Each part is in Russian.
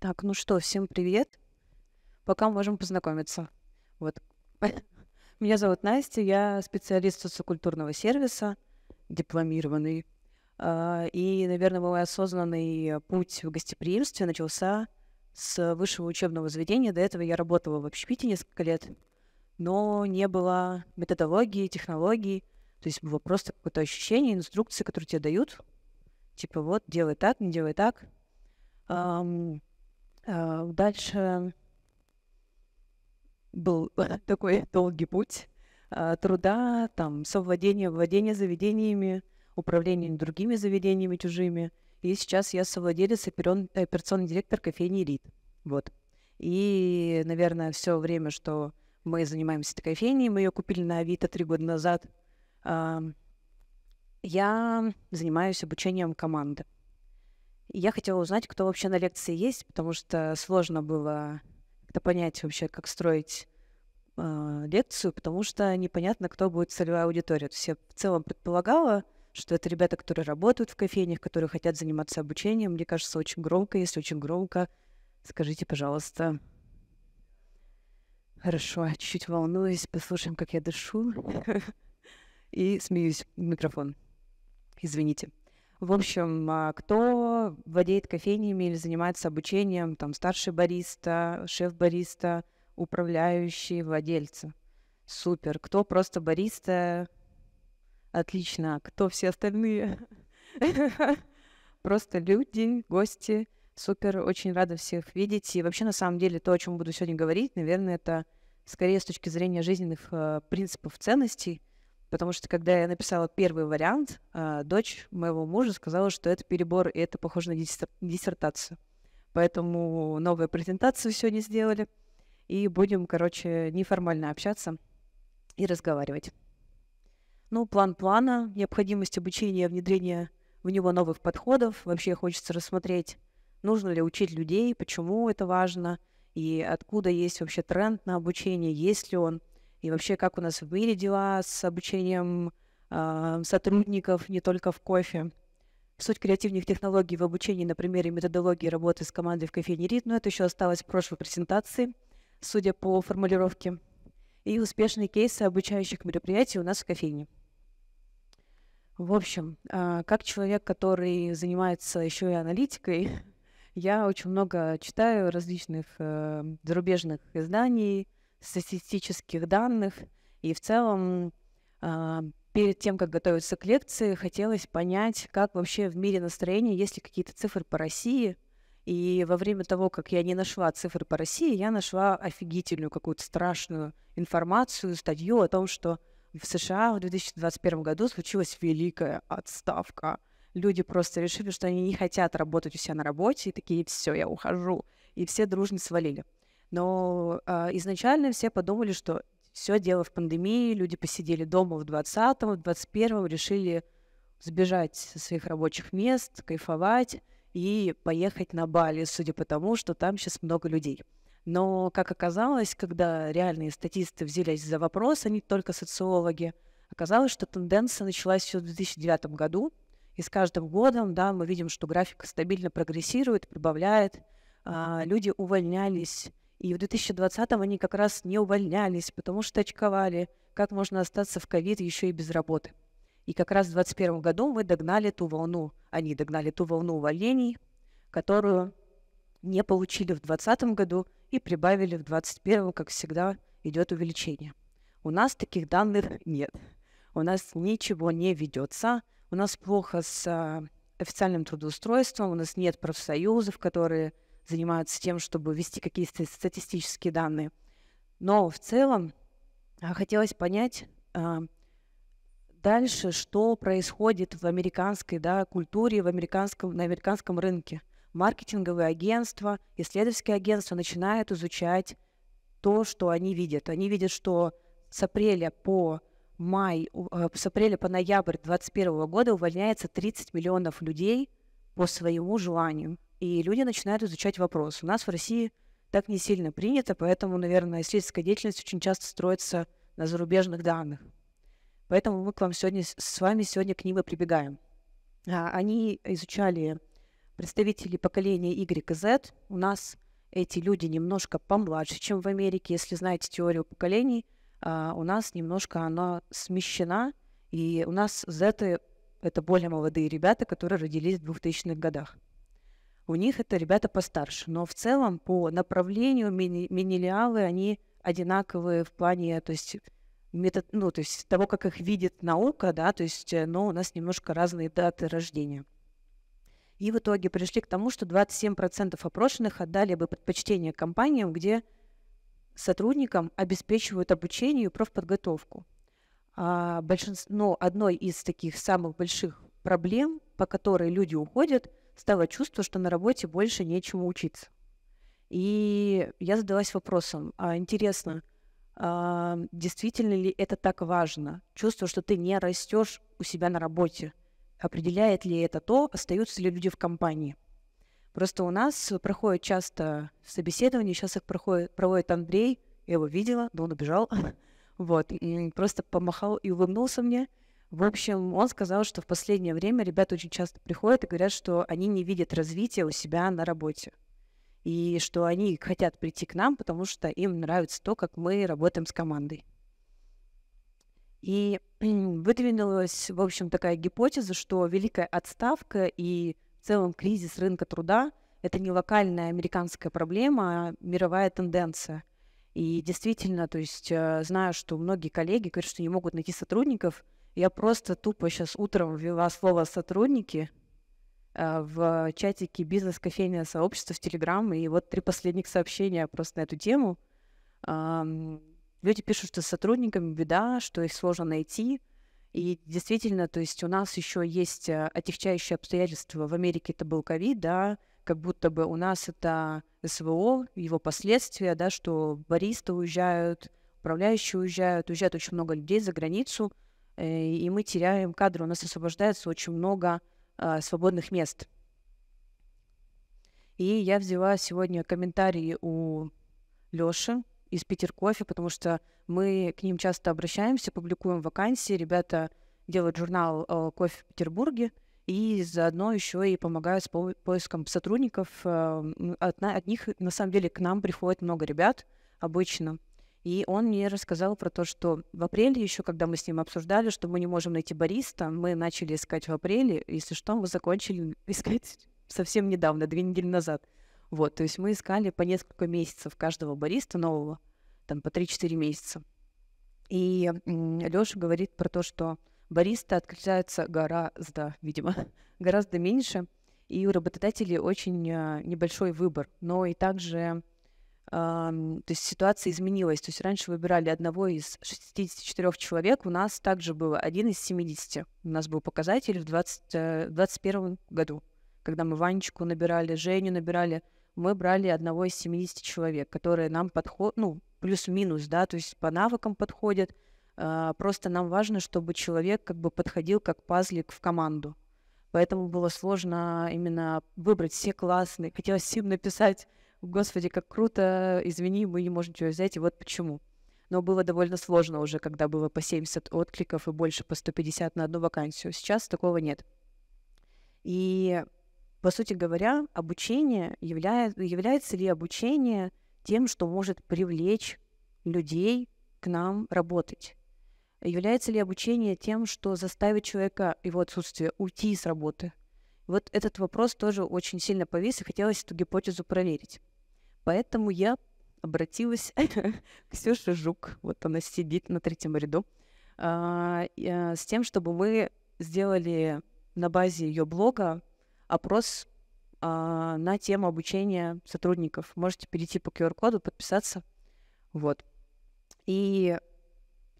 Так, ну что, всем привет. Пока можем познакомиться. Вот. Меня зовут Настя, я специалист социокультурного сервиса, дипломированный. А, и, наверное, мой осознанный путь в гостеприимстве начался с высшего учебного заведения. До этого я работала в общепите несколько лет, но не было методологии, технологий. То есть было просто какое-то ощущение, инструкции, которые тебе дают. Типа вот, делай так, не делай так. А, дальше был такой долгий путь а, труда, там, совладение, владение заведениями, управление другими заведениями чужими. И сейчас я совладелец операционный директор кофейни «Рит». Вот. И, наверное, все время, что мы занимаемся этой кофейней, мы ее купили на Авито три года назад, я занимаюсь обучением команды. Я хотела узнать, кто вообще на лекции есть, потому что сложно было как-то понять вообще, как строить э, лекцию, потому что непонятно, кто будет целевая аудитория. То есть я в целом предполагала, что это ребята, которые работают в кофейнях, которые хотят заниматься обучением. Мне кажется, очень громко. Если очень громко, скажите, пожалуйста. Хорошо, чуть-чуть волнуюсь, послушаем, как я дышу. И смеюсь в микрофон. Извините. В общем, а, кто владеет кофейнями или занимается обучением, там, старший бариста, шеф-бариста, управляющие, владельцы. Супер. Кто просто бариста? Отлично. Кто все остальные? Просто люди, гости. Супер. Очень рада всех видеть. И вообще, на самом деле, то, о чем буду сегодня говорить, наверное, это скорее с точки зрения жизненных а, принципов, ценностей – Потому что, когда я написала первый вариант, а, дочь моего мужа сказала, что это перебор, и это похоже на диссертацию. Поэтому новую презентацию сегодня сделали. И будем, короче, неформально общаться и разговаривать. Ну, план плана, необходимость обучения, внедрения в него новых подходов. Вообще хочется рассмотреть, нужно ли учить людей, почему это важно, и откуда есть вообще тренд на обучение, есть ли он – и вообще как у нас в мире дела с обучением э, сотрудников не только в кофе. Суть креативных технологий в обучении на примере методологии работы с командой в кофейне «Рит», но ну, это еще осталось в прошлой презентации, судя по формулировке, и успешные кейсы обучающих мероприятий у нас в кофейне. В общем, э, как человек, который занимается еще и аналитикой, я очень много читаю различных э, зарубежных изданий, статистических данных. И в целом а, перед тем, как готовиться к лекции, хотелось понять, как вообще в мире настроение, есть ли какие-то цифры по России. И во время того, как я не нашла цифры по России, я нашла офигительную какую-то страшную информацию, статью о том, что в США в 2021 году случилась великая отставка. Люди просто решили, что они не хотят работать у себя на работе, и такие, все, я ухожу. И все дружно свалили. Но э, изначально все подумали, что все дело в пандемии, люди посидели дома в 20-м, в 21-м, решили сбежать со своих рабочих мест, кайфовать и поехать на Бали, судя по тому, что там сейчас много людей. Но, как оказалось, когда реальные статисты взялись за вопрос, они а только социологи, оказалось, что тенденция началась еще в 2009 году, и с каждым годом, да, мы видим, что график стабильно прогрессирует, прибавляет, а, люди увольнялись и в 2020-м они как раз не увольнялись, потому что очковали, как можно остаться в ковид еще и без работы. И как раз в 2021 году мы догнали ту волну, они догнали ту волну увольнений, которую не получили в 2020 году и прибавили в 2021, как всегда, идет увеличение. У нас таких данных нет. У нас ничего не ведется. У нас плохо с э, официальным трудоустройством, у нас нет профсоюзов, которые занимаются тем, чтобы вести какие-то статистические данные. Но в целом а, хотелось понять а, дальше, что происходит в американской да, культуре, в американском, на американском рынке. Маркетинговые агентства, исследовательские агентства начинают изучать то, что они видят. Они видят, что с апреля по май, а, с апреля по ноябрь 2021 года увольняется 30 миллионов людей по своему желанию. И люди начинают изучать вопрос. У нас в России так не сильно принято, поэтому, наверное, исследовательская деятельность очень часто строится на зарубежных данных. Поэтому мы к вам сегодня, с вами сегодня к ним и прибегаем. А, они изучали представителей поколения Y и Z. У нас эти люди немножко помладше, чем в Америке. Если знаете теорию поколений, а, у нас немножко она смещена, и у нас Z это более молодые ребята, которые родились в 2000-х годах. У них это ребята постарше, но в целом по направлению мини-лиалы они одинаковые в плане, то есть метод, ну, то есть того, как их видит наука, да, то есть, э, но у нас немножко разные даты рождения. И в итоге пришли к тому, что 27% опрошенных отдали бы предпочтение компаниям, где сотрудникам обеспечивают обучение и профподготовку. А большинство, но одной из таких самых больших проблем, по которой люди уходят, стало чувство, что на работе больше нечему учиться. И я задалась вопросом, а, интересно, а, действительно ли это так важно? Чувство, что ты не растешь у себя на работе. Определяет ли это то, остаются ли люди в компании? Просто у нас проходят часто собеседования, сейчас их проходит, проводит Андрей, я его видела, но он убежал. Вот, просто помахал и улыбнулся мне. В общем, он сказал, что в последнее время ребята очень часто приходят и говорят, что они не видят развития у себя на работе. И что они хотят прийти к нам, потому что им нравится то, как мы работаем с командой. И выдвинулась, в общем, такая гипотеза, что великая отставка и в целом кризис рынка труда — это не локальная американская проблема, а мировая тенденция. И действительно, то есть э, знаю, что многие коллеги говорят, что не могут найти сотрудников — я просто тупо сейчас утром ввела слово «сотрудники» э, в чатике «Бизнес-кофейное сообщество» в Телеграм, и вот три последних сообщения просто на эту тему. Люди пишут, что с сотрудниками беда, что их сложно найти, и действительно, то есть у нас еще есть э, отягчающие обстоятельства. В Америке это был ковид, да, как будто бы у нас это СВО, его последствия, да, что баристы уезжают, управляющие уезжают, уезжают очень много людей за границу – Э, и мы теряем кадры, у нас освобождается очень много а, свободных мест. И я взяла сегодня комментарии у Лёши из Питер Кофе, потому что мы к ним часто обращаемся, публикуем вакансии, ребята делают журнал э, «Кофе в Петербурге», и заодно еще и помогают с по поиском сотрудников. Э, от, от них, на самом деле, к нам приходит много ребят обычно – и он мне рассказал про то, что в апреле еще, когда мы с ним обсуждали, что мы не можем найти бариста, мы начали искать в апреле, если что, мы закончили искать совсем недавно, две недели назад. Вот, то есть мы искали по несколько месяцев каждого бариста нового, там по 3-4 месяца. И Лёша говорит про то, что бариста отключаются гораздо, видимо, гораздо меньше, и у работодателей очень э, небольшой выбор. Но и также то есть ситуация изменилась. То есть раньше выбирали одного из 64 человек, у нас также было один из 70. У нас был показатель в 2021 э, году, когда мы Ванечку набирали, Женю набирали, мы брали одного из 70 человек, которые нам подходят, ну, плюс-минус, да, то есть по навыкам подходят. А, просто нам важно, чтобы человек как бы подходил как пазлик в команду. Поэтому было сложно именно выбрать все классные. Хотелось всем написать господи, как круто, извини, мы не можем тебя взять, и вот почему. Но было довольно сложно уже, когда было по 70 откликов и больше по 150 на одну вакансию. Сейчас такого нет. И, по сути говоря, обучение, являет, является ли обучение тем, что может привлечь людей к нам работать? Является ли обучение тем, что заставит человека, его отсутствие, уйти с работы? Вот этот вопрос тоже очень сильно повис, и хотелось эту гипотезу проверить. Поэтому я обратилась к Ксюше Жук, вот она сидит на третьем ряду, а, а, с тем, чтобы мы сделали на базе ее блога опрос а, на тему обучения сотрудников. Можете перейти по QR-коду, подписаться. Вот. И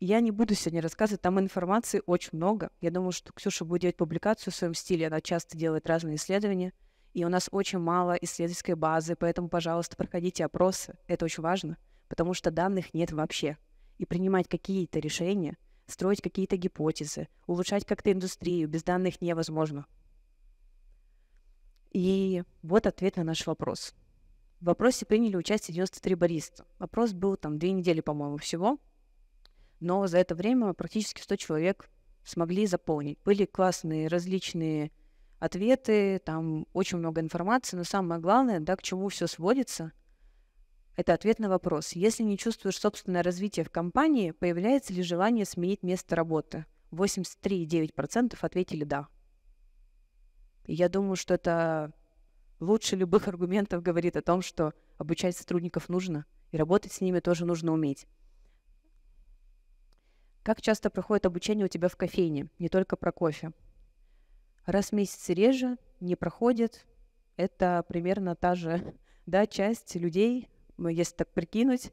я не буду сегодня рассказывать, там информации очень много. Я думаю, что Ксюша будет делать публикацию в своем стиле. Она часто делает разные исследования и у нас очень мало исследовательской базы, поэтому, пожалуйста, проходите опросы. Это очень важно, потому что данных нет вообще. И принимать какие-то решения, строить какие-то гипотезы, улучшать как-то индустрию без данных невозможно. И вот ответ на наш вопрос. В вопросе приняли участие 93 бариста. Вопрос был там две недели, по-моему, всего. Но за это время практически 100 человек смогли заполнить. Были классные различные ответы, там очень много информации, но самое главное, да, к чему все сводится, это ответ на вопрос. Если не чувствуешь собственное развитие в компании, появляется ли желание сменить место работы? 83,9% ответили «да». я думаю, что это лучше любых аргументов говорит о том, что обучать сотрудников нужно, и работать с ними тоже нужно уметь. Как часто проходит обучение у тебя в кофейне, не только про кофе? раз в месяц реже, не проходит. Это примерно та же да, часть людей, если так прикинуть,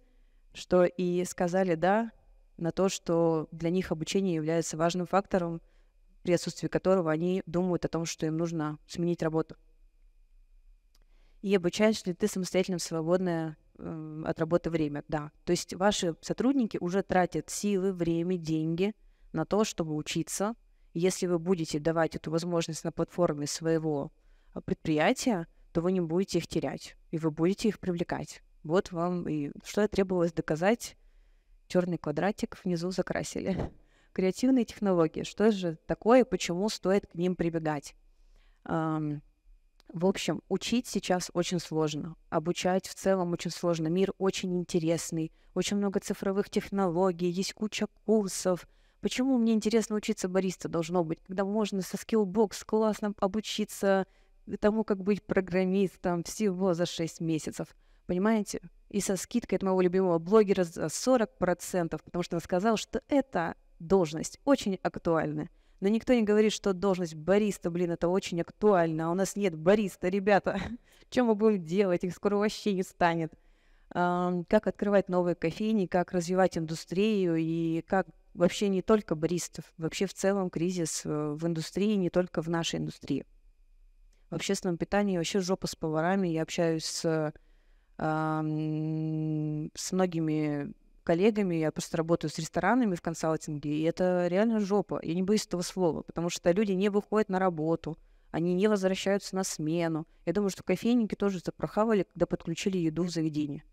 что и сказали «да» на то, что для них обучение является важным фактором, при отсутствии которого они думают о том, что им нужно сменить работу. И обучаешь ли ты самостоятельно в свободное э, от работы время? Да. То есть ваши сотрудники уже тратят силы, время, деньги на то, чтобы учиться – если вы будете давать эту возможность на платформе своего а, предприятия, то вы не будете их терять, и вы будете их привлекать. Вот вам и что я требовалось доказать. Черный квадратик внизу закрасили. Креативные технологии. Что же такое, почему стоит к ним прибегать? В общем, учить сейчас очень сложно. Обучать в целом очень сложно. Мир очень интересный, очень много цифровых технологий, есть куча курсов, Почему мне интересно учиться бариста должно быть, когда можно со Skillbox классно обучиться тому, как быть программистом всего за 6 месяцев? Понимаете? И со скидкой от моего любимого блогера за 40%, потому что он сказал, что эта должность очень актуальна. Но никто не говорит, что должность бариста, блин, это очень актуально. А у нас нет бариста, ребята. Чем мы будем делать? Их скоро вообще не станет. Как открывать новые кофейни, как развивать индустрию и как вообще не только баристов, вообще в целом кризис э, в индустрии, не только в нашей индустрии. В общественном питании вообще жопа с поварами. Я общаюсь с, э, с многими коллегами, я просто работаю с ресторанами в консалтинге, и это реально жопа. Я не боюсь этого слова, потому что люди не выходят на работу, они не возвращаются на смену. Я думаю, что кофейники тоже запрохавали, когда подключили еду в заведение.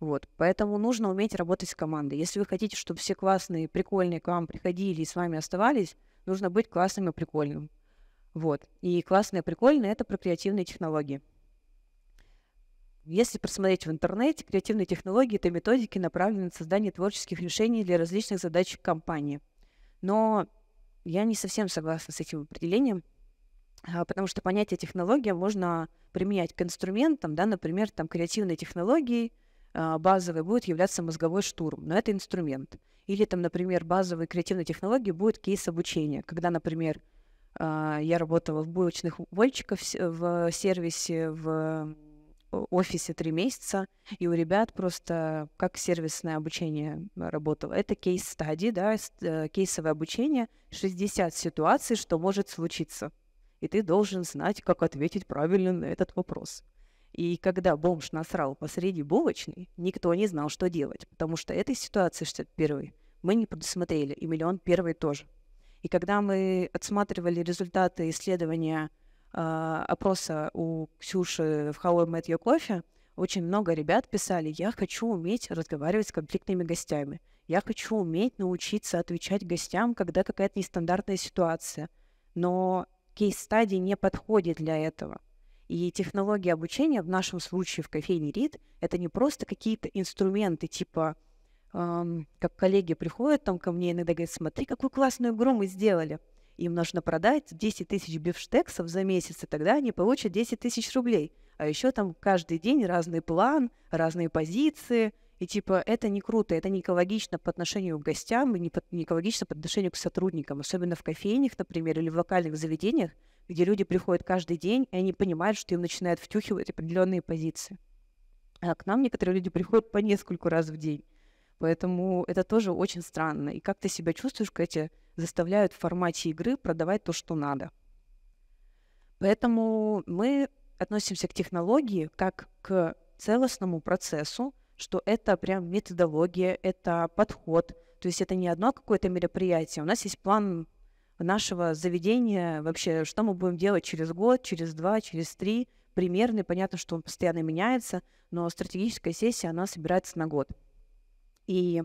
Вот. Поэтому нужно уметь работать с командой. Если вы хотите, чтобы все классные, прикольные к вам приходили и с вами оставались, нужно быть классным и прикольным. Вот. И классное и прикольное — это про креативные технологии. Если просмотреть в интернете, креативные технологии — это методики, направленные на создание творческих решений для различных задач компании. Но я не совсем согласна с этим определением, а, потому что понятие технология можно применять к инструментам, да, например, там креативные технологии — а, базовой будет являться мозговой штурм, но это инструмент. Или там, например, базовой креативной технологии будет кейс обучения, когда, например, а, я работала в булочных вольчиков в сервисе, в офисе три месяца, и у ребят просто как сервисное обучение работало. Это кейс стади, да, э, кейсовое обучение, 60 ситуаций, что может случиться. И ты должен знать, как ответить правильно на этот вопрос. И когда бомж насрал посреди булочной, никто не знал, что делать, потому что этой ситуации 61-й мы не предусмотрели, и миллион первый тоже. И когда мы отсматривали результаты исследования э, опроса у Ксюши в How I Met Your Coffee, очень много ребят писали, я хочу уметь разговаривать с конфликтными гостями, я хочу уметь научиться отвечать гостям, когда какая-то нестандартная ситуация. Но кейс-стадии не подходит для этого. И технологии обучения в нашем случае в кофейне РИД это не просто какие-то инструменты типа эм, как коллеги приходят там ко мне иногда говорят, смотри, какую классную игру мы сделали. Им нужно продать 10 тысяч бифштексов за месяц, и тогда они получат 10 тысяч рублей. А еще там каждый день разный план, разные позиции. И типа это не круто, это не экологично по отношению к гостям и не, по, не экологично по отношению к сотрудникам, особенно в кофейнях, например, или в локальных заведениях, где люди приходят каждый день, и они понимают, что им начинают втюхивать определенные позиции. А к нам некоторые люди приходят по нескольку раз в день. Поэтому это тоже очень странно. И как ты себя чувствуешь, когда тебя заставляют в формате игры продавать то, что надо. Поэтому мы относимся к технологии как к целостному процессу, что это прям методология, это подход. То есть это не одно какое-то мероприятие. У нас есть план нашего заведения, вообще, что мы будем делать через год, через два, через три, примерный. Понятно, что он постоянно меняется, но стратегическая сессия, она собирается на год. И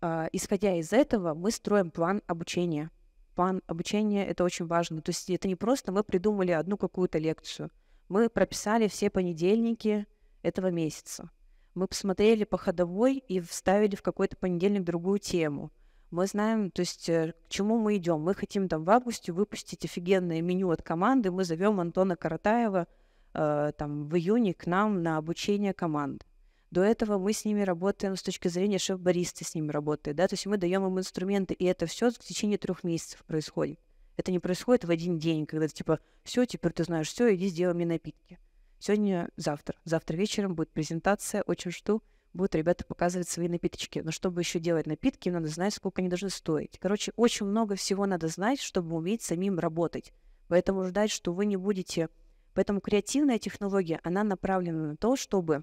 э, исходя из этого, мы строим план обучения. План обучения — это очень важно. То есть это не просто мы придумали одну какую-то лекцию. Мы прописали все понедельники этого месяца. Мы посмотрели по ходовой и вставили в какой-то понедельник другую тему — мы знаем, то есть э, к чему мы идем. Мы хотим там в августе выпустить офигенное меню от команды, мы зовем Антона Каратаева э, там в июне к нам на обучение команд. До этого мы с ними работаем с точки зрения шеф-бариста с ними работает, да, то есть мы даем им инструменты, и это все в течение трех месяцев происходит. Это не происходит в один день, когда ты типа, все, теперь ты знаешь, все, иди сделай мне напитки. Сегодня, завтра, завтра вечером будет презентация, очень жду будут ребята показывать свои напиточки. Но чтобы еще делать напитки, надо знать, сколько они должны стоить. Короче, очень много всего надо знать, чтобы уметь самим работать. Поэтому ждать, что вы не будете... Поэтому креативная технология, она направлена на то, чтобы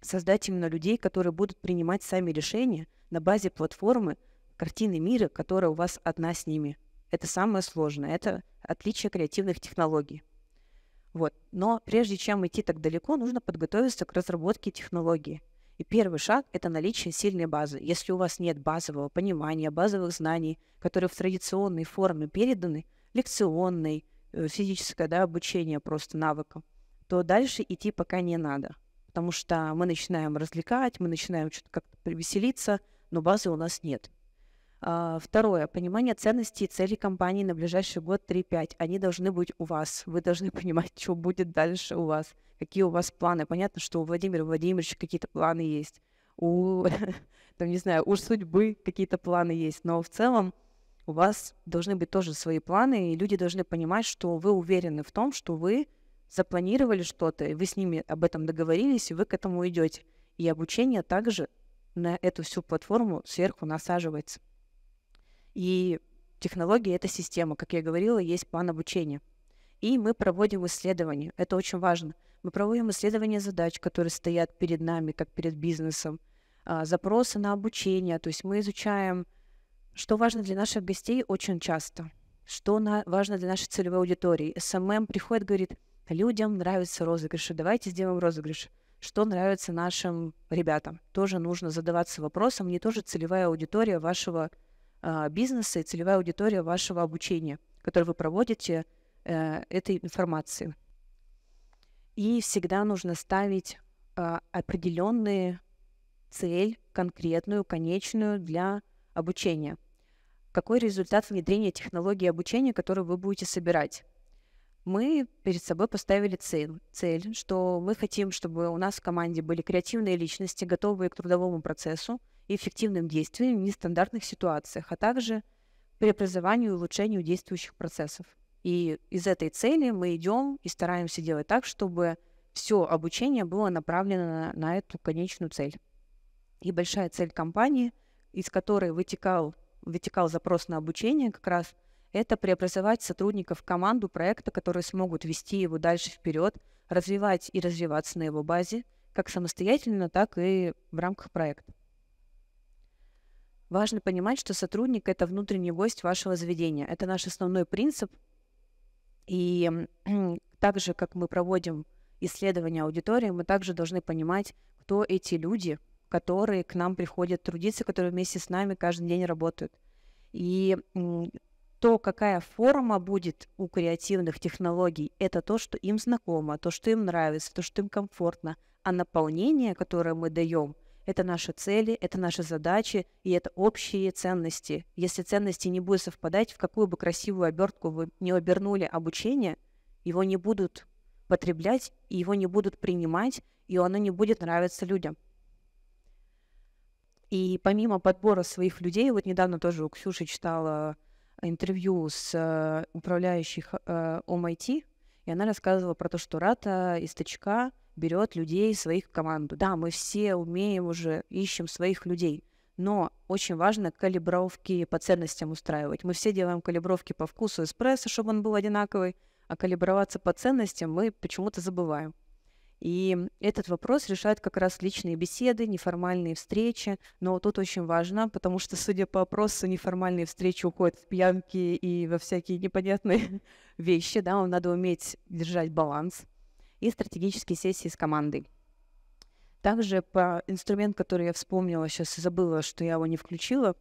создать именно людей, которые будут принимать сами решения на базе платформы, картины мира, которая у вас одна с ними. Это самое сложное. Это отличие креативных технологий. Вот. Но прежде чем идти так далеко, нужно подготовиться к разработке технологии. И первый шаг – это наличие сильной базы. Если у вас нет базового понимания, базовых знаний, которые в традиционной форме переданы, лекционной, э, физическое да, обучение просто навыкам, то дальше идти пока не надо. Потому что мы начинаем развлекать, мы начинаем что-то как-то привеселиться, но базы у нас нет. А, второе. Понимание ценностей и целей компании на ближайший год 3-5. Они должны быть у вас. Вы должны понимать, что будет дальше у вас какие у вас планы. Понятно, что у Владимира Владимировича какие-то планы есть, у, там, не знаю, у судьбы какие-то планы есть, но в целом у вас должны быть тоже свои планы, и люди должны понимать, что вы уверены в том, что вы запланировали что-то, вы с ними об этом договорились, и вы к этому идете. И обучение также на эту всю платформу сверху насаживается. И технология — это система. Как я говорила, есть план обучения. И мы проводим исследования. Это очень важно. Мы проводим исследования задач, которые стоят перед нами, как перед бизнесом, а, запросы на обучение. То есть мы изучаем, что важно для наших гостей очень часто, что на, важно для нашей целевой аудитории. СММ приходит, говорит, людям нравятся розыгрыши, давайте сделаем розыгрыш. Что нравится нашим ребятам? Тоже нужно задаваться вопросом, не тоже целевая аудитория вашего а, бизнеса и целевая аудитория вашего обучения, которое вы проводите э, этой информации. И всегда нужно ставить э, определенные цель, конкретную, конечную для обучения. Какой результат внедрения технологии обучения, которую вы будете собирать? Мы перед собой поставили цель, цель, что мы хотим, чтобы у нас в команде были креативные личности, готовые к трудовому процессу и эффективным действиям в нестандартных ситуациях, а также преобразованию и улучшению действующих процессов. И из этой цели мы идем и стараемся делать так, чтобы все обучение было направлено на, на эту конечную цель. И большая цель компании, из которой вытекал, вытекал запрос на обучение как раз, это преобразовать сотрудников в команду проекта, которые смогут вести его дальше вперед, развивать и развиваться на его базе, как самостоятельно, так и в рамках проекта. Важно понимать, что сотрудник – это внутренний гость вашего заведения. Это наш основной принцип, и так же, как мы проводим исследования аудитории, мы также должны понимать, кто эти люди, которые к нам приходят трудиться, которые вместе с нами каждый день работают. И то, какая форма будет у креативных технологий, это то, что им знакомо, то, что им нравится, то, что им комфортно. А наполнение, которое мы даем – это наши цели, это наши задачи, и это общие ценности. Если ценности не будут совпадать, в какую бы красивую обертку вы не обернули обучение, его не будут потреблять, и его не будут принимать, и оно не будет нравиться людям. И помимо подбора своих людей, вот недавно тоже у Ксюши читала интервью с э, управляющих э, MIT, и она рассказывала про то, что Рата из Точка берет людей своих команду. Да, мы все умеем уже, ищем своих людей, но очень важно калибровки по ценностям устраивать. Мы все делаем калибровки по вкусу эспрессо, чтобы он был одинаковый, а калиброваться по ценностям мы почему-то забываем. И этот вопрос решают как раз личные беседы, неформальные встречи. Но тут очень важно, потому что, судя по опросу, неформальные встречи уходят в пьянки и во всякие непонятные вещи. Да, вам надо уметь держать баланс и стратегические сессии с командой. Также по инструмент, который я вспомнила, сейчас и забыла, что я его не включила,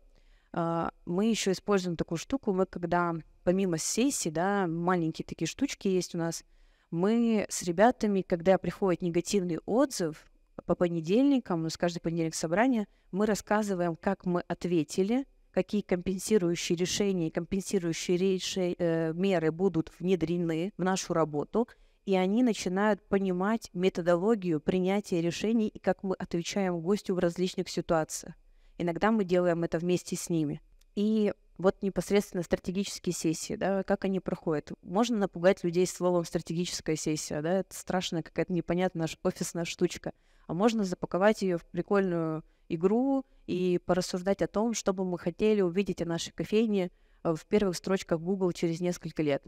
а, мы еще используем такую штуку, мы когда помимо сессий, да, маленькие такие штучки есть у нас, мы с ребятами, когда приходит негативный отзыв по понедельникам, ну с каждый понедельник собрания, мы рассказываем, как мы ответили, какие компенсирующие решения и компенсирующие речи, э, меры будут внедрены в нашу работу – и они начинают понимать методологию принятия решений и как мы отвечаем гостю в различных ситуациях. Иногда мы делаем это вместе с ними. И вот непосредственно стратегические сессии, да, как они проходят. Можно напугать людей словом «стратегическая сессия», да, это страшная какая-то непонятная офисная штучка. А можно запаковать ее в прикольную игру и порассуждать о том, что бы мы хотели увидеть о нашей кофейне э, в первых строчках Google через несколько лет.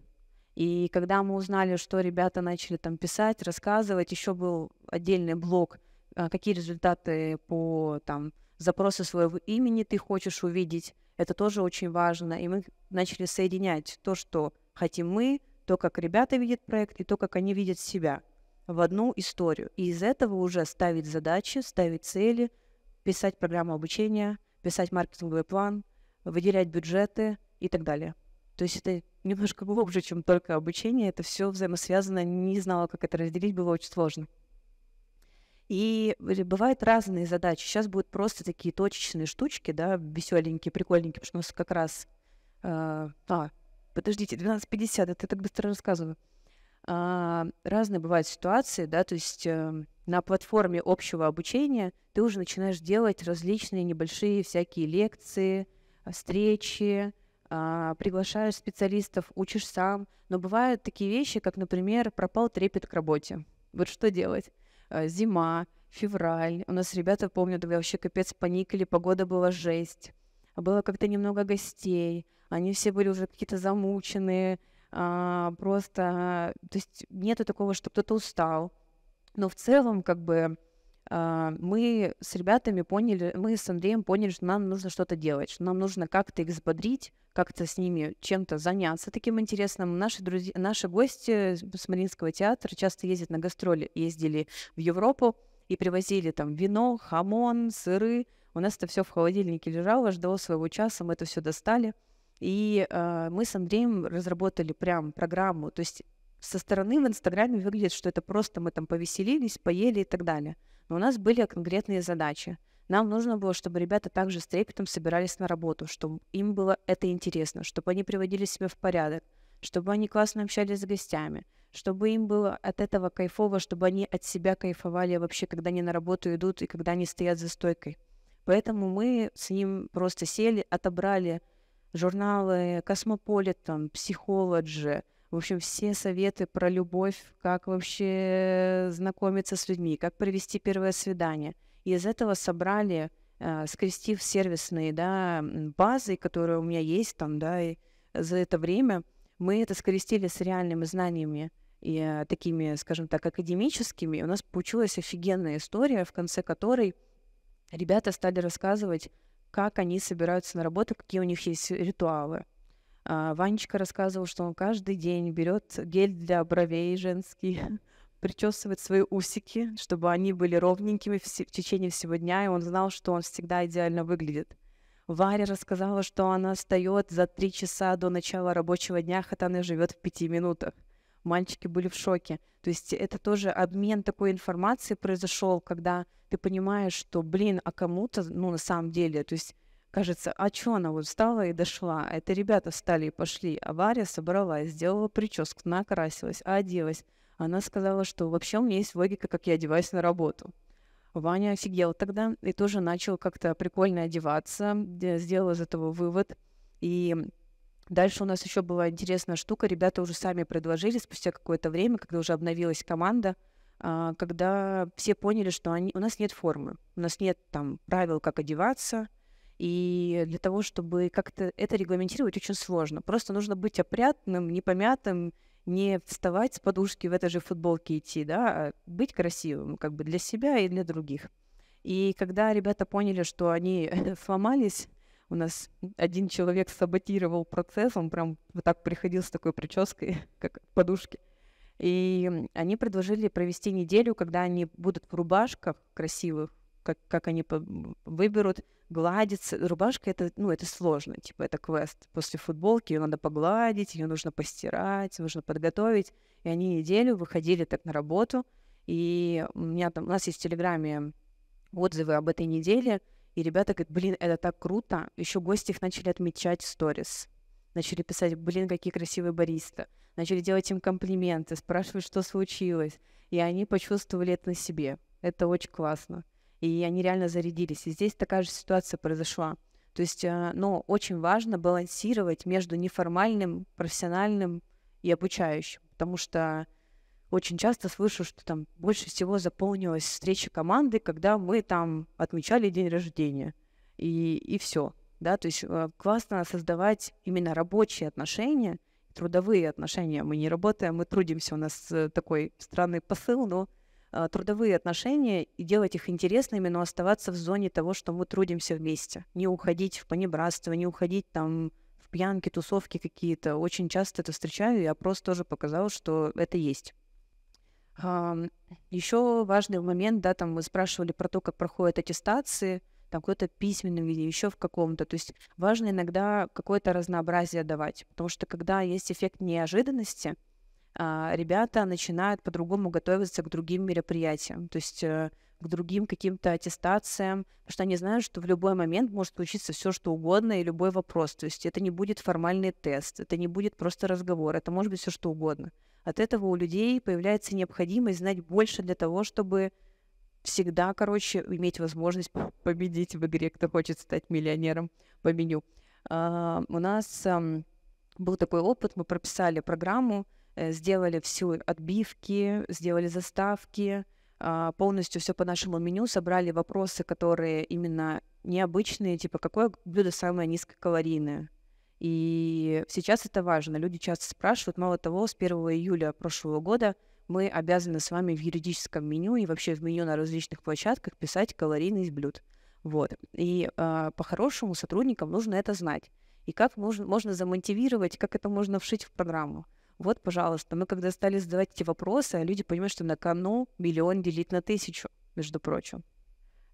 И когда мы узнали, что ребята начали там писать, рассказывать, еще был отдельный блок, а, какие результаты по там, запросу своего имени ты хочешь увидеть. Это тоже очень важно. И мы начали соединять то, что хотим мы, то, как ребята видят проект, и то, как они видят себя в одну историю. И из этого уже ставить задачи, ставить цели, писать программу обучения, писать маркетинговый план, выделять бюджеты и так далее. То есть это немножко глубже, чем только обучение. Это все взаимосвязано. Не знала, как это разделить, было очень сложно. И бывают разные задачи. Сейчас будут просто такие точечные штучки, да, веселенькие, прикольненькие, потому что как раз... Э, а, подождите, 12.50, это я так быстро рассказываю. А, разные бывают ситуации, да, то есть э, на платформе общего обучения ты уже начинаешь делать различные небольшие всякие лекции, встречи, а, приглашаешь специалистов, учишь сам. Но бывают такие вещи, как, например, пропал трепет к работе. Вот что делать? А, зима, февраль. У нас ребята, помню, тогда вообще капец паникали, погода была жесть. А было как-то немного гостей. Они все были уже какие-то замученные. Просто, то есть нету такого, что кто-то устал. Но в целом, как бы, а, мы с ребятами поняли, мы с Андреем поняли, что нам нужно что-то делать, что нам нужно как-то их взбодрить, как-то с ними чем-то заняться таким интересным. Наши, друзья, наши гости с Мариинского театра часто ездят на гастроли, ездили в Европу и привозили там вино, хамон, сыры. У нас это все в холодильнике лежало, ждало своего часа, мы это все достали. И э, мы с Андреем разработали прям программу. То есть со стороны в Инстаграме выглядит, что это просто мы там повеселились, поели и так далее. Но у нас были конкретные задачи. Нам нужно было, чтобы ребята также с трепетом собирались на работу, чтобы им было это интересно, чтобы они приводили себя в порядок, чтобы они классно общались с гостями, чтобы им было от этого кайфово, чтобы они от себя кайфовали вообще, когда они на работу идут и когда они стоят за стойкой. Поэтому мы с ним просто сели, отобрали журналы Космополитен, Психологи, в общем, все советы про любовь, как вообще знакомиться с людьми, как провести первое свидание. И из этого собрали, э, скрестив сервисные да, базы, которые у меня есть там, да, и за это время, мы это скрестили с реальными знаниями и э, такими, скажем так, академическими. И у нас получилась офигенная история, в конце которой ребята стали рассказывать, как они собираются на работу, какие у них есть ритуалы. А, Ванечка рассказывал, что он каждый день берет гель для бровей женский, причесывает свои усики, чтобы они были ровненькими в, в течение всего дня, и он знал, что он всегда идеально выглядит. Варя рассказала, что она встает за три часа до начала рабочего дня, хотя она живет в пяти минутах. Мальчики были в шоке. То есть это тоже обмен такой информации произошел, когда ты понимаешь, что, блин, а кому-то, ну, на самом деле, то есть Кажется, а чё она вот встала и дошла? Это ребята встали и пошли, а Варя собралась, сделала прическу, накрасилась, оделась. Она сказала, что вообще у меня есть логика, как я одеваюсь на работу. Ваня офигел тогда и тоже начал как-то прикольно одеваться, сделал из этого вывод. И дальше у нас еще была интересная штука. Ребята уже сами предложили спустя какое-то время, когда уже обновилась команда, а, когда все поняли, что они... у нас нет формы, у нас нет там правил, как одеваться, и для того, чтобы как-то это регламентировать, очень сложно. Просто нужно быть опрятным, непомятым, не вставать с подушки в этой же футболке идти, да, а быть красивым как бы для себя и для других. И когда ребята поняли, что они сломались, у нас один человек саботировал процесс, он прям вот так приходил с такой прической, как подушки. И они предложили провести неделю, когда они будут в рубашках красивых, как, как они выберут, гладить рубашка это ну это сложно типа это квест после футболки ее надо погладить ее нужно постирать нужно подготовить и они неделю выходили так на работу и у меня там у нас есть в телеграме отзывы об этой неделе и ребята говорят блин это так круто еще гости их начали отмечать в сторис начали писать блин какие красивые бариста начали делать им комплименты спрашивать что случилось и они почувствовали это на себе это очень классно и они реально зарядились. И здесь такая же ситуация произошла. То есть, ну, очень важно балансировать между неформальным, профессиональным и обучающим, потому что очень часто слышу, что там больше всего заполнилась встреча команды, когда мы там отмечали день рождения, и, и все. Да, то есть э, классно создавать именно рабочие отношения, трудовые отношения. Мы не работаем, мы трудимся. У нас э, такой странный посыл, но а, трудовые отношения и делать их интересными, но оставаться в зоне того, что мы трудимся вместе. Не уходить в понебратство, не уходить там в пьянки, тусовки какие-то. Очень часто это встречаю, и опрос тоже показал, что это есть. Еще важный момент, да, там вы спрашивали про то, как проходят аттестации, там какой-то письменном виде, еще в каком-то. То есть важно иногда какое-то разнообразие давать, потому что когда есть эффект неожиданности, а, ребята начинают по-другому готовиться к другим мероприятиям, то есть э, к другим каким-то аттестациям, потому что они знают, что в любой момент может случиться все что угодно и любой вопрос. То есть это не будет формальный тест, это не будет просто разговор, это может быть все что угодно. От этого у людей появляется необходимость знать больше для того, чтобы всегда, короче, иметь возможность победить в игре, кто хочет стать миллионером по меню. Uh, у нас um, был такой опыт, мы прописали программу, Э, сделали всю отбивки, сделали заставки, а, полностью все по нашему меню, собрали вопросы, которые именно необычные, типа какое блюдо самое низкокалорийное. И сейчас это важно. Люди часто спрашивают, мало того, с 1 июля прошлого года мы обязаны с вами в юридическом меню и вообще в меню на различных площадках писать калорийность блюд. Вот. И э, по-хорошему сотрудникам нужно это знать. И как можно, можно замотивировать, как это можно вшить в программу. Вот, пожалуйста, мы когда стали задавать эти вопросы, а люди понимают, что на кону миллион делить на тысячу, между прочим.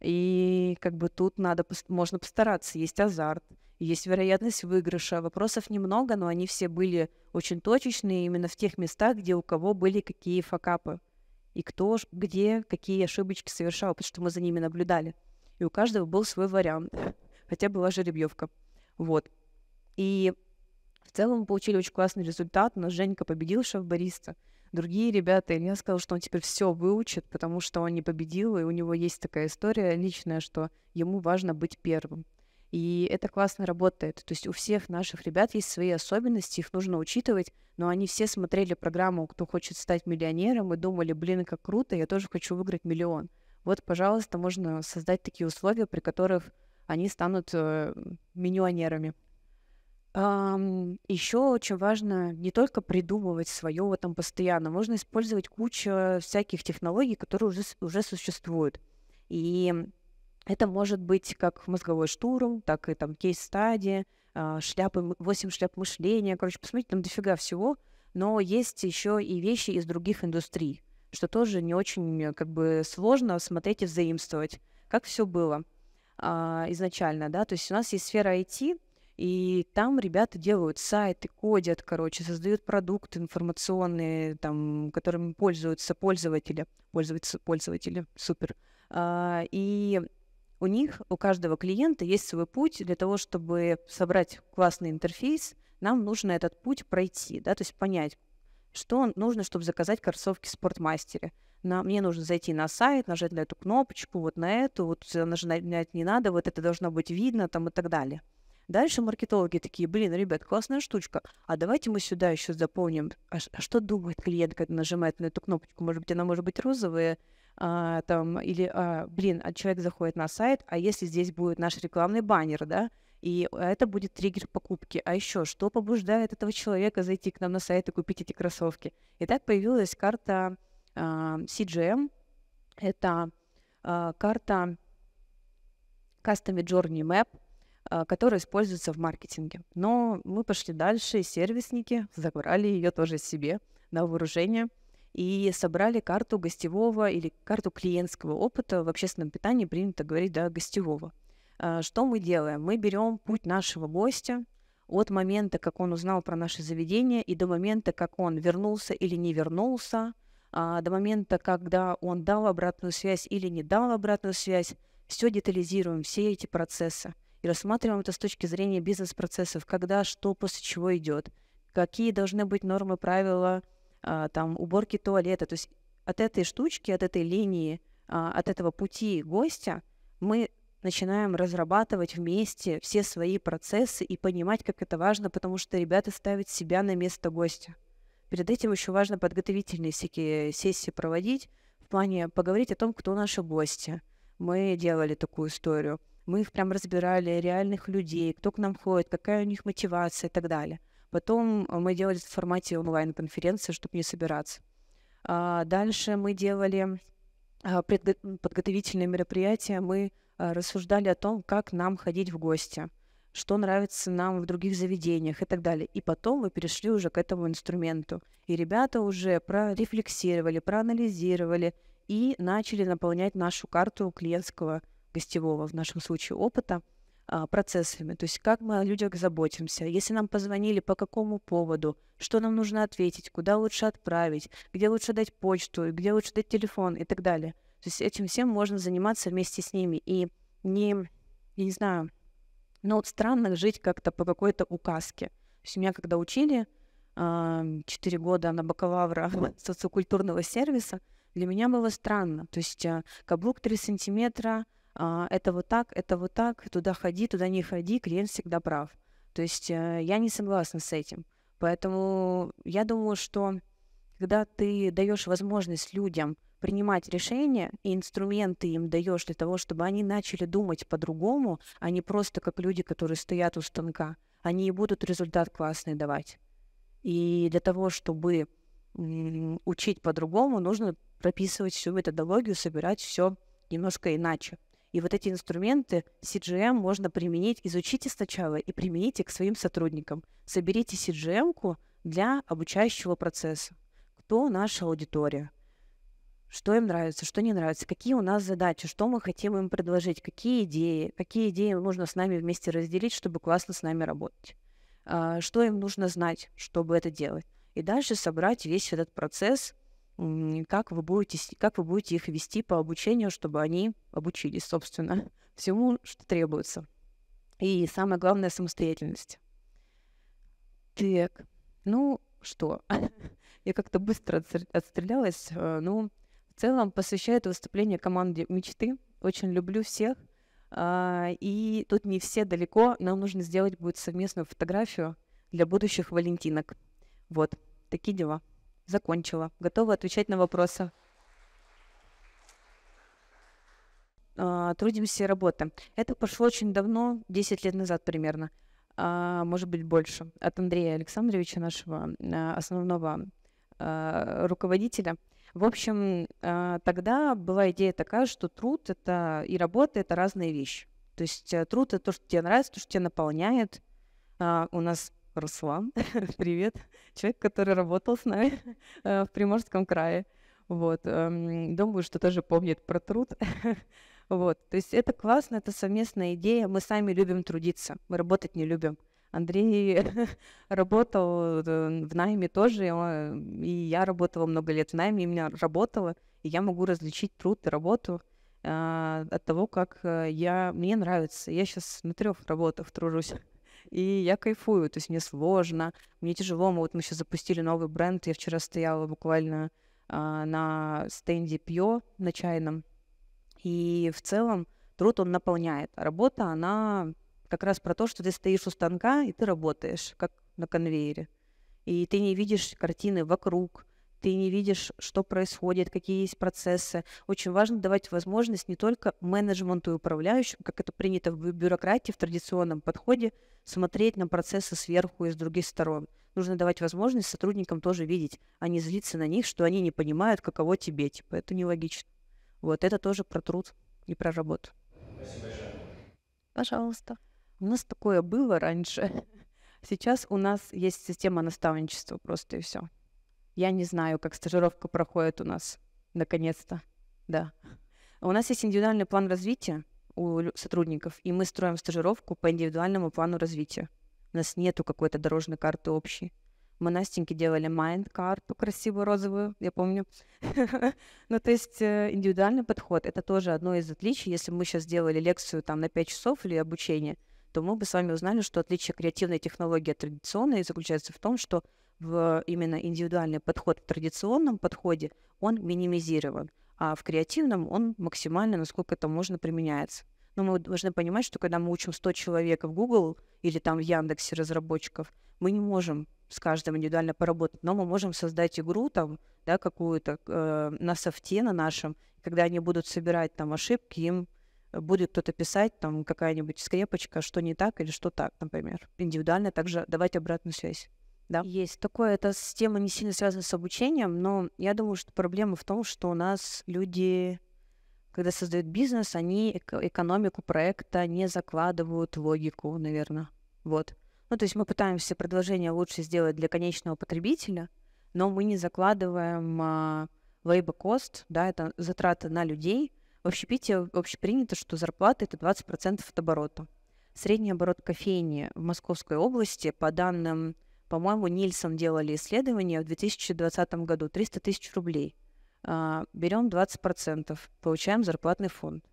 И как бы тут надо, можно постараться. Есть азарт, есть вероятность выигрыша. Вопросов немного, но они все были очень точечные именно в тех местах, где у кого были какие факапы. И кто, где, какие ошибочки совершал, потому что мы за ними наблюдали. И у каждого был свой вариант. Хотя была жеребьевка. Вот. И в целом получили очень классный результат. но Женька победил шеф-бариста. Другие ребята, Илья сказал, что он теперь все выучит, потому что он не победил, и у него есть такая история личная, что ему важно быть первым. И это классно работает. То есть у всех наших ребят есть свои особенности, их нужно учитывать, но они все смотрели программу «Кто хочет стать миллионером» и думали, блин, как круто, я тоже хочу выиграть миллион. Вот, пожалуйста, можно создать такие условия, при которых они станут э, миллионерами. Еще очень важно не только придумывать свое в этом постоянно, можно использовать кучу всяких технологий, которые уже, уже существуют. И это может быть как мозговой штурм, так и там кейс-стадии, а, шляпы, 8 шляп мышления. Короче, посмотрите, там дофига всего. Но есть еще и вещи из других индустрий, что тоже не очень как бы сложно смотреть и заимствовать. Как все было а, изначально, да? То есть у нас есть сфера IT — и там ребята делают сайты, кодят, короче, создают продукты информационные, там, которыми пользуются пользователи, пользуются пользователи, супер. А, и у них, у каждого клиента есть свой путь для того, чтобы собрать классный интерфейс, нам нужно этот путь пройти, да, то есть понять, что нужно, чтобы заказать кроссовки в спортмастере. На, мне нужно зайти на сайт, нажать на эту кнопочку, вот на эту, вот нажать не надо, вот это должно быть видно там и так далее. Дальше маркетологи такие, блин, ребят, классная штучка, а давайте мы сюда еще заполним, а, а что думает клиент, когда нажимает на эту кнопочку, может быть, она может быть розовая, а, там, или, а, блин, а человек заходит на сайт, а если здесь будет наш рекламный баннер, да, и это будет триггер покупки. А еще, что побуждает этого человека зайти к нам на сайт и купить эти кроссовки? И так появилась карта а, CGM, это а, карта Custom Journey Map, а, которая используется в маркетинге. Но мы пошли дальше, и сервисники забрали ее тоже себе на вооружение и собрали карту гостевого или карту клиентского опыта. В общественном питании принято говорить, да, гостевого. А, что мы делаем? Мы берем путь нашего гостя от момента, как он узнал про наше заведение, и до момента, как он вернулся или не вернулся, а, до момента, когда он дал обратную связь или не дал обратную связь, все детализируем, все эти процессы – и рассматриваем это с точки зрения бизнес-процессов, когда, что, после чего идет, какие должны быть нормы, правила а, там, уборки туалета. То есть от этой штучки, от этой линии, а, от этого пути гостя мы начинаем разрабатывать вместе все свои процессы и понимать, как это важно, потому что ребята ставят себя на место гостя. Перед этим еще важно подготовительные всякие сессии проводить, в плане поговорить о том, кто наши гости. Мы делали такую историю – мы их прям разбирали, реальных людей, кто к нам ходит, какая у них мотивация и так далее. Потом э, мы делали в формате онлайн-конференции, чтобы не собираться. А дальше мы делали а, подготовительные мероприятия, мы э, рассуждали о том, как нам ходить в гости, что нравится нам в других заведениях и так далее. И потом мы перешли уже к этому инструменту. И ребята уже прорефлексировали, проанализировали и начали наполнять нашу карту клиентского гостевого, в нашем случае, опыта, а, процессами, то есть как мы о людях заботимся, если нам позвонили, по какому поводу, что нам нужно ответить, куда лучше отправить, где лучше дать почту, где лучше дать телефон и так далее. То есть этим всем можно заниматься вместе с ними. И не, я не знаю, но ну, вот странно жить как-то по какой-то указке. То есть меня когда учили, а, четыре года на бакалавра социокультурного сервиса, для меня было странно. То есть а, каблук 3 сантиметра — а, это вот так, это вот так, туда ходи, туда не ходи, клиент всегда прав. То есть э, я не согласна с этим. Поэтому я думаю, что когда ты даешь возможность людям принимать решения и инструменты им даешь для того, чтобы они начали думать по-другому, а не просто как люди, которые стоят у станка, они и будут результат классный давать. И для того, чтобы учить по-другому, нужно прописывать всю методологию, собирать все немножко иначе. И вот эти инструменты CGM эм можно применить, изучите сначала и примените к своим сотрудникам. Соберите cgm для обучающего процесса. Кто наша аудитория? Что им нравится, что не нравится, какие у нас задачи, что мы хотим им предложить, какие идеи, какие идеи нужно с нами вместе разделить, чтобы классно с нами работать. А, что им нужно знать, чтобы это делать. И дальше собрать весь этот процесс как вы будете, как вы будете их вести по обучению, чтобы они обучились, собственно, всему, что требуется. И самое главное — самостоятельность. Так, ну что, я как-то быстро отстрелялась. Э, ну, в целом посвящает выступление команде мечты. Очень люблю всех. А, и тут не все далеко. Нам нужно сделать будет совместную фотографию для будущих валентинок. Вот, такие дела закончила, готова отвечать на вопросы. А, трудимся и работа. Это пошло очень давно, 10 лет назад примерно, а, может быть больше, от Андрея Александровича, нашего а, основного руководителя. В общем, тогда была идея такая, что труд это и работа это разные вещи. То есть э, труд это то, что тебе нравится, то, что тебя наполняет. У нас Руслан, привет, человек, который работал с нами э, в Приморском крае. Вот, эм, думаю, что тоже помнит про труд. Вот, то есть это классно, это совместная идея. Мы сами любим трудиться, мы работать не любим. Андрей работал э, в найме тоже, и я работала много лет в найме, и меня работала, и я могу различить труд и работу э, от того, как я, мне нравится. Я сейчас на трех работах тружусь и я кайфую, то есть мне сложно, мне тяжело, мы вот мы сейчас запустили новый бренд, я вчера стояла буквально а, на стенде пьё на чайном, и в целом труд он наполняет, а работа, она как раз про то, что ты стоишь у станка, и ты работаешь, как на конвейере, и ты не видишь картины вокруг, ты не видишь, что происходит, какие есть процессы. Очень важно давать возможность не только менеджменту и управляющим, как это принято в бюрократии, в традиционном подходе, смотреть на процессы сверху и с других сторон. Нужно давать возможность сотрудникам тоже видеть, а не злиться на них, что они не понимают, каково тебе. Типа, это нелогично. Вот это тоже про труд и про работу. Спасибо Пожалуйста. У нас такое было раньше. Сейчас у нас есть система наставничества просто и все. Я не знаю, как стажировка проходит у нас, наконец-то, да. У нас есть индивидуальный план развития у сотрудников, и мы строим стажировку по индивидуальному плану развития. У нас нету какой-то дорожной карты общей. Мы Настеньке делали майнд-карту красивую розовую, я помню. ну, то есть э, индивидуальный подход — это тоже одно из отличий. Если мы сейчас сделали лекцию там на 5 часов или обучение, то мы бы с вами узнали, что отличие креативной технологии от традиционной заключается в том, что в именно индивидуальный подход в традиционном подходе, он минимизирован, а в креативном он максимально, насколько это можно, применяется. Но мы должны понимать, что когда мы учим 100 человек в Google или там в Яндексе разработчиков, мы не можем с каждым индивидуально поработать, но мы можем создать игру там, да, какую-то э, на софте, на нашем, когда они будут собирать там ошибки, им будет кто-то писать, там какая-нибудь скрепочка, что не так или что так, например. Индивидуально также давать обратную связь. Да. Есть такое, эта тема не сильно связана с обучением, но я думаю, что проблема в том, что у нас люди, когда создают бизнес, они эко- экономику проекта не закладывают логику, наверное. Вот. Ну, то есть мы пытаемся предложение лучше сделать для конечного потребителя, но мы не закладываем а, labor cost, да, это затраты на людей. В общепите общепринято, что зарплата — это 20% от оборота. Средний оборот кофейни в Московской области, по данным по-моему, Нильсон делали исследование в 2020 году, 300 тысяч рублей. А, берем 20%, получаем зарплатный фонд.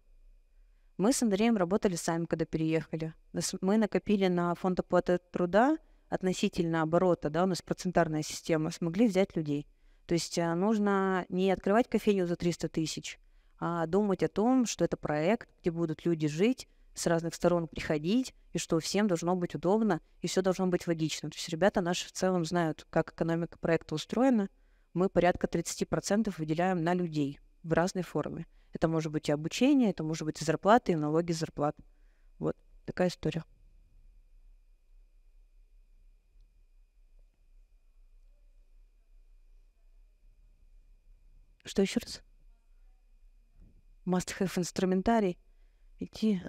Мы с Андреем работали сами, когда переехали. Мы накопили на фонд оплаты труда относительно оборота, да, у нас процентарная система, смогли взять людей. То есть а, нужно не открывать кофейню за 300 тысяч, а думать о том, что это проект, где будут люди жить, с разных сторон приходить, и что всем должно быть удобно, и все должно быть логично. То есть ребята наши в целом знают, как экономика проекта устроена. Мы порядка 30% выделяем на людей в разной форме. Это может быть и обучение, это может быть и зарплаты, и налоги зарплат. Вот такая история. Что еще раз? Must have инструментарий. Идти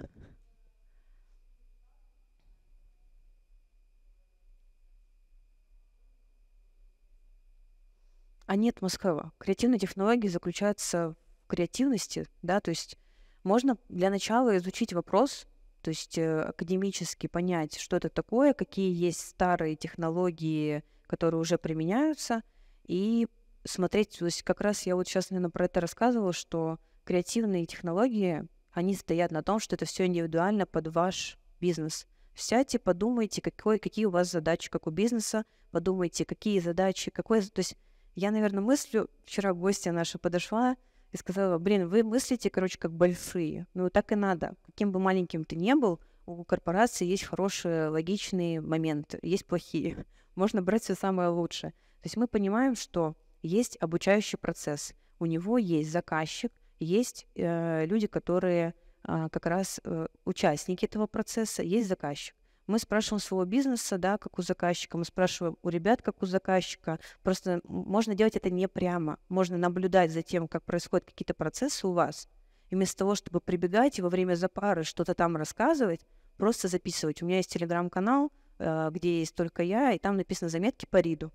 а нет Москва. Креативные технологии заключаются в креативности, да, то есть можно для начала изучить вопрос, то есть э, академически понять, что это такое, какие есть старые технологии, которые уже применяются, и смотреть, то есть как раз я вот сейчас, наверное, про это рассказывала, что креативные технологии, они стоят на том, что это все индивидуально под ваш бизнес. Сядьте, подумайте, какой, какие у вас задачи, как у бизнеса, подумайте, какие задачи, какой, то есть я, наверное, мыслю, вчера гостья наша подошла и сказала, блин, вы мыслите, короче, как большие. Ну, так и надо. Каким бы маленьким ты ни был, у корпорации есть хорошие, логичные моменты, есть плохие. Можно брать все самое лучшее. То есть мы понимаем, что есть обучающий процесс. У него есть заказчик, есть э, люди, которые э, как раз э, участники этого процесса, есть заказчик. Мы спрашиваем своего бизнеса, да, как у заказчика, мы спрашиваем у ребят, как у заказчика. Просто можно делать это не прямо. Можно наблюдать за тем, как происходят какие-то процессы у вас. И вместо того, чтобы прибегать и во время запары что-то там рассказывать, просто записывать. У меня есть телеграм-канал, э, где есть только я, и там написано заметки по Риду.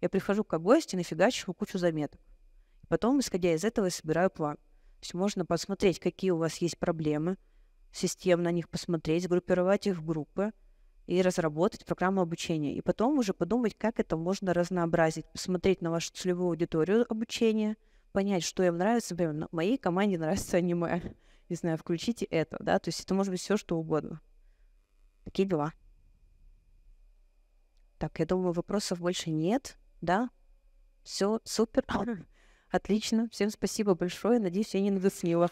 Я прихожу как гость и нафигачу кучу заметок. Потом, исходя из этого, собираю план. То есть можно посмотреть, какие у вас есть проблемы, системно на них посмотреть, сгруппировать их в группы, и разработать программу обучения. И потом уже подумать, как это можно разнообразить, посмотреть на вашу целевую аудиторию обучения, понять, что им нравится. Например, моей команде нравится аниме. Не знаю, включите это, да, то есть это может быть все что угодно. Такие дела. Так, я думаю, вопросов больше нет, да? Все супер. Отлично. Всем спасибо большое. Надеюсь, я не надоснила.